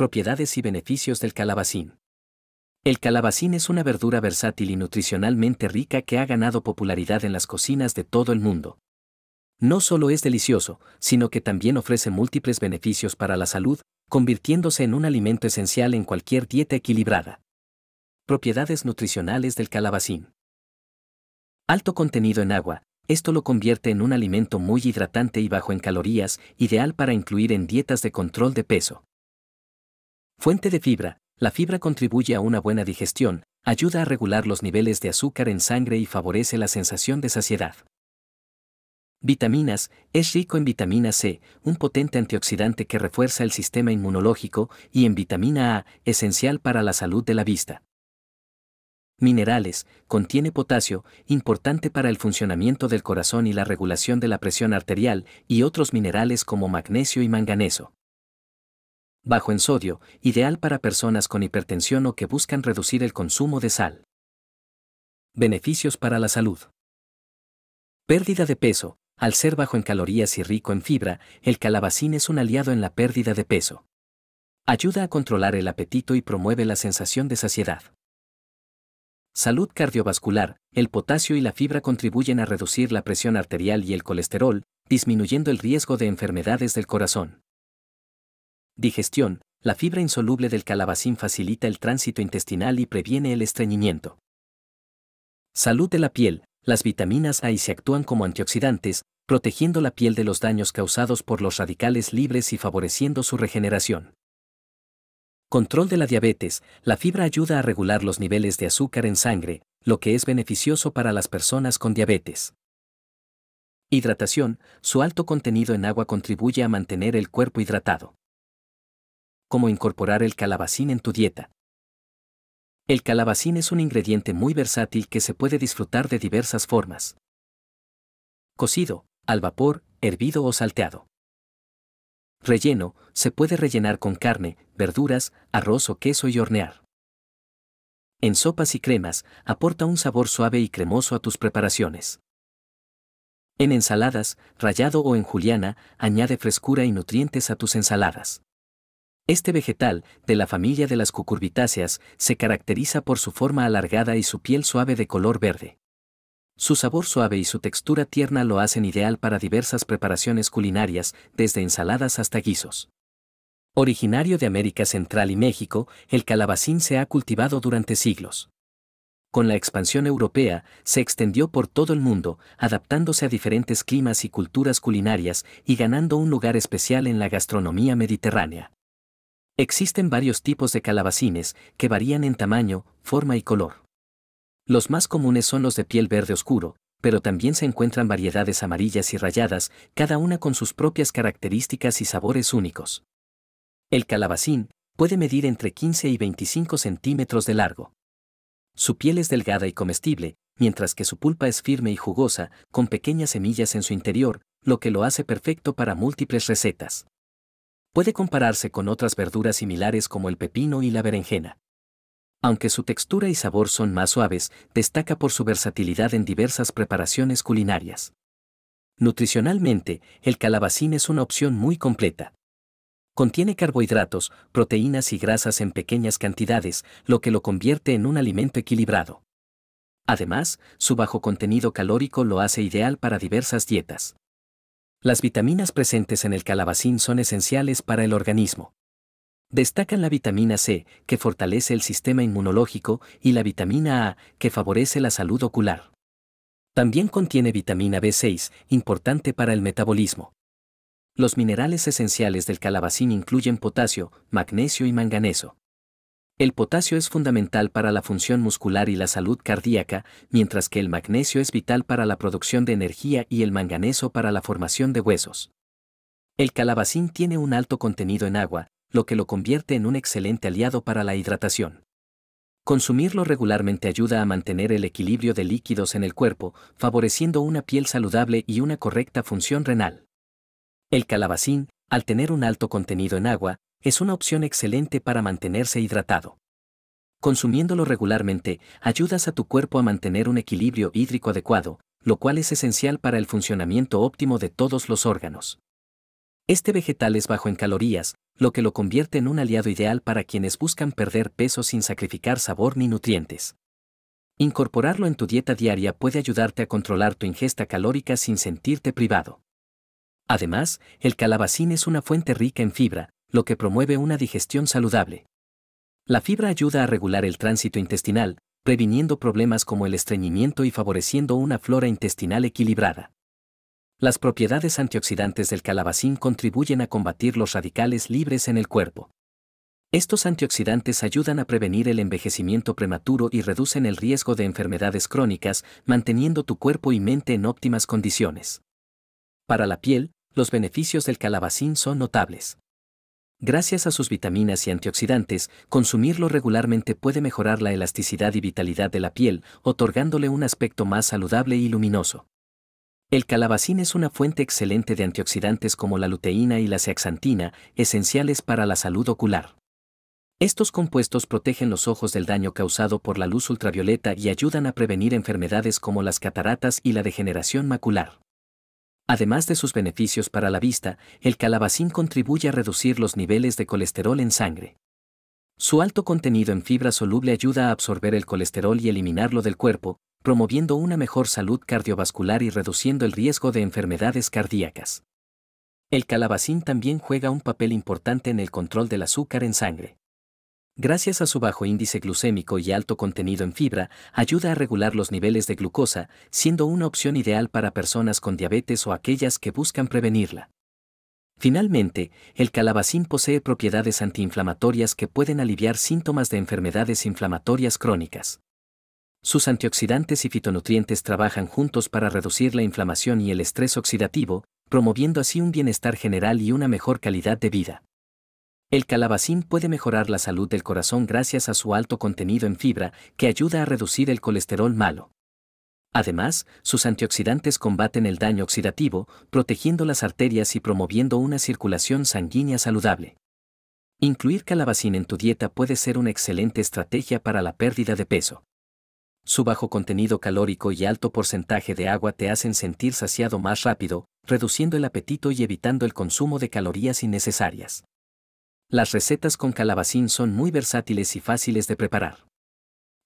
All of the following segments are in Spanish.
Propiedades y beneficios del calabacín. El calabacín es una verdura versátil y nutricionalmente rica que ha ganado popularidad en las cocinas de todo el mundo. No solo es delicioso, sino que también ofrece múltiples beneficios para la salud, convirtiéndose en un alimento esencial en cualquier dieta equilibrada. Propiedades nutricionales del calabacín. Alto contenido en agua, esto lo convierte en un alimento muy hidratante y bajo en calorías, ideal para incluir en dietas de control de peso. Fuente de fibra. La fibra contribuye a una buena digestión, ayuda a regular los niveles de azúcar en sangre y favorece la sensación de saciedad. Vitaminas. Es rico en vitamina C, un potente antioxidante que refuerza el sistema inmunológico, y en vitamina A, esencial para la salud de la vista. Minerales. Contiene potasio, importante para el funcionamiento del corazón y la regulación de la presión arterial, y otros minerales como magnesio y manganeso. Bajo en sodio, ideal para personas con hipertensión o que buscan reducir el consumo de sal. Beneficios para la salud. Pérdida de peso. Al ser bajo en calorías y rico en fibra, el calabacín es un aliado en la pérdida de peso. Ayuda a controlar el apetito y promueve la sensación de saciedad. Salud cardiovascular, el potasio y la fibra contribuyen a reducir la presión arterial y el colesterol, disminuyendo el riesgo de enfermedades del corazón. Digestión. La fibra insoluble del calabacín facilita el tránsito intestinal y previene el estreñimiento. Salud de la piel. Las vitaminas A y C actúan como antioxidantes, protegiendo la piel de los daños causados por los radicales libres y favoreciendo su regeneración. Control de la diabetes. La fibra ayuda a regular los niveles de azúcar en sangre, lo que es beneficioso para las personas con diabetes. Hidratación. Su alto contenido en agua contribuye a mantener el cuerpo hidratado cómo incorporar el calabacín en tu dieta. El calabacín es un ingrediente muy versátil que se puede disfrutar de diversas formas. Cocido, al vapor, hervido o salteado. Relleno, se puede rellenar con carne, verduras, arroz o queso y hornear. En sopas y cremas, aporta un sabor suave y cremoso a tus preparaciones. En ensaladas, rallado o en juliana, añade frescura y nutrientes a tus ensaladas. Este vegetal, de la familia de las cucurbitáceas, se caracteriza por su forma alargada y su piel suave de color verde. Su sabor suave y su textura tierna lo hacen ideal para diversas preparaciones culinarias, desde ensaladas hasta guisos. Originario de América Central y México, el calabacín se ha cultivado durante siglos. Con la expansión europea, se extendió por todo el mundo, adaptándose a diferentes climas y culturas culinarias y ganando un lugar especial en la gastronomía mediterránea. Existen varios tipos de calabacines, que varían en tamaño, forma y color. Los más comunes son los de piel verde oscuro, pero también se encuentran variedades amarillas y rayadas, cada una con sus propias características y sabores únicos. El calabacín puede medir entre 15 y 25 centímetros de largo. Su piel es delgada y comestible, mientras que su pulpa es firme y jugosa, con pequeñas semillas en su interior, lo que lo hace perfecto para múltiples recetas puede compararse con otras verduras similares como el pepino y la berenjena. Aunque su textura y sabor son más suaves, destaca por su versatilidad en diversas preparaciones culinarias. Nutricionalmente, el calabacín es una opción muy completa. Contiene carbohidratos, proteínas y grasas en pequeñas cantidades, lo que lo convierte en un alimento equilibrado. Además, su bajo contenido calórico lo hace ideal para diversas dietas. Las vitaminas presentes en el calabacín son esenciales para el organismo. Destacan la vitamina C, que fortalece el sistema inmunológico, y la vitamina A, que favorece la salud ocular. También contiene vitamina B6, importante para el metabolismo. Los minerales esenciales del calabacín incluyen potasio, magnesio y manganeso. El potasio es fundamental para la función muscular y la salud cardíaca, mientras que el magnesio es vital para la producción de energía y el manganeso para la formación de huesos. El calabacín tiene un alto contenido en agua, lo que lo convierte en un excelente aliado para la hidratación. Consumirlo regularmente ayuda a mantener el equilibrio de líquidos en el cuerpo, favoreciendo una piel saludable y una correcta función renal. El calabacín, al tener un alto contenido en agua, es una opción excelente para mantenerse hidratado. Consumiéndolo regularmente, ayudas a tu cuerpo a mantener un equilibrio hídrico adecuado, lo cual es esencial para el funcionamiento óptimo de todos los órganos. Este vegetal es bajo en calorías, lo que lo convierte en un aliado ideal para quienes buscan perder peso sin sacrificar sabor ni nutrientes. Incorporarlo en tu dieta diaria puede ayudarte a controlar tu ingesta calórica sin sentirte privado. Además, el calabacín es una fuente rica en fibra, lo que promueve una digestión saludable. La fibra ayuda a regular el tránsito intestinal, previniendo problemas como el estreñimiento y favoreciendo una flora intestinal equilibrada. Las propiedades antioxidantes del calabacín contribuyen a combatir los radicales libres en el cuerpo. Estos antioxidantes ayudan a prevenir el envejecimiento prematuro y reducen el riesgo de enfermedades crónicas, manteniendo tu cuerpo y mente en óptimas condiciones. Para la piel, los beneficios del calabacín son notables. Gracias a sus vitaminas y antioxidantes, consumirlo regularmente puede mejorar la elasticidad y vitalidad de la piel, otorgándole un aspecto más saludable y luminoso. El calabacín es una fuente excelente de antioxidantes como la luteína y la zeaxantina, esenciales para la salud ocular. Estos compuestos protegen los ojos del daño causado por la luz ultravioleta y ayudan a prevenir enfermedades como las cataratas y la degeneración macular. Además de sus beneficios para la vista, el calabacín contribuye a reducir los niveles de colesterol en sangre. Su alto contenido en fibra soluble ayuda a absorber el colesterol y eliminarlo del cuerpo, promoviendo una mejor salud cardiovascular y reduciendo el riesgo de enfermedades cardíacas. El calabacín también juega un papel importante en el control del azúcar en sangre. Gracias a su bajo índice glucémico y alto contenido en fibra, ayuda a regular los niveles de glucosa, siendo una opción ideal para personas con diabetes o aquellas que buscan prevenirla. Finalmente, el calabacín posee propiedades antiinflamatorias que pueden aliviar síntomas de enfermedades inflamatorias crónicas. Sus antioxidantes y fitonutrientes trabajan juntos para reducir la inflamación y el estrés oxidativo, promoviendo así un bienestar general y una mejor calidad de vida. El calabacín puede mejorar la salud del corazón gracias a su alto contenido en fibra, que ayuda a reducir el colesterol malo. Además, sus antioxidantes combaten el daño oxidativo, protegiendo las arterias y promoviendo una circulación sanguínea saludable. Incluir calabacín en tu dieta puede ser una excelente estrategia para la pérdida de peso. Su bajo contenido calórico y alto porcentaje de agua te hacen sentir saciado más rápido, reduciendo el apetito y evitando el consumo de calorías innecesarias. Las recetas con calabacín son muy versátiles y fáciles de preparar.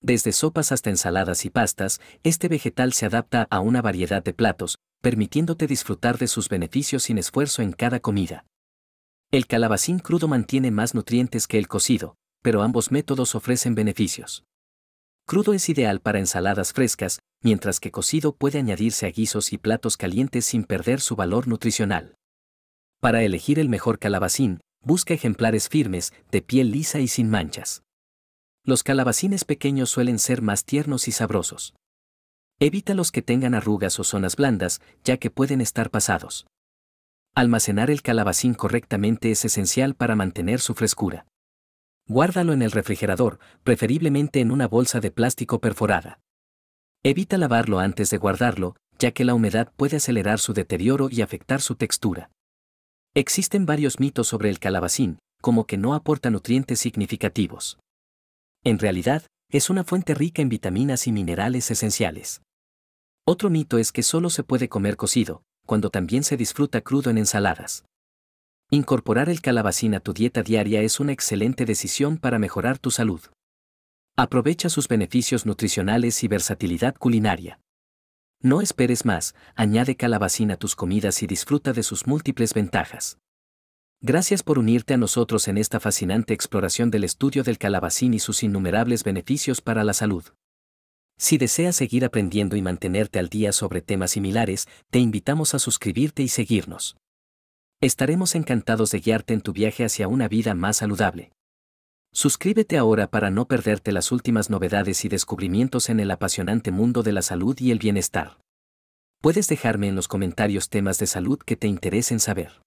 Desde sopas hasta ensaladas y pastas, este vegetal se adapta a una variedad de platos, permitiéndote disfrutar de sus beneficios sin esfuerzo en cada comida. El calabacín crudo mantiene más nutrientes que el cocido, pero ambos métodos ofrecen beneficios. Crudo es ideal para ensaladas frescas, mientras que cocido puede añadirse a guisos y platos calientes sin perder su valor nutricional. Para elegir el mejor calabacín, busca ejemplares firmes, de piel lisa y sin manchas. Los calabacines pequeños suelen ser más tiernos y sabrosos. Evita los que tengan arrugas o zonas blandas, ya que pueden estar pasados. Almacenar el calabacín correctamente es esencial para mantener su frescura. Guárdalo en el refrigerador, preferiblemente en una bolsa de plástico perforada. Evita lavarlo antes de guardarlo, ya que la humedad puede acelerar su deterioro y afectar su textura. Existen varios mitos sobre el calabacín, como que no aporta nutrientes significativos. En realidad, es una fuente rica en vitaminas y minerales esenciales. Otro mito es que solo se puede comer cocido, cuando también se disfruta crudo en ensaladas. Incorporar el calabacín a tu dieta diaria es una excelente decisión para mejorar tu salud. Aprovecha sus beneficios nutricionales y versatilidad culinaria. No esperes más, añade calabacín a tus comidas y disfruta de sus múltiples ventajas. Gracias por unirte a nosotros en esta fascinante exploración del estudio del calabacín y sus innumerables beneficios para la salud. Si deseas seguir aprendiendo y mantenerte al día sobre temas similares, te invitamos a suscribirte y seguirnos. Estaremos encantados de guiarte en tu viaje hacia una vida más saludable. Suscríbete ahora para no perderte las últimas novedades y descubrimientos en el apasionante mundo de la salud y el bienestar. Puedes dejarme en los comentarios temas de salud que te interesen saber.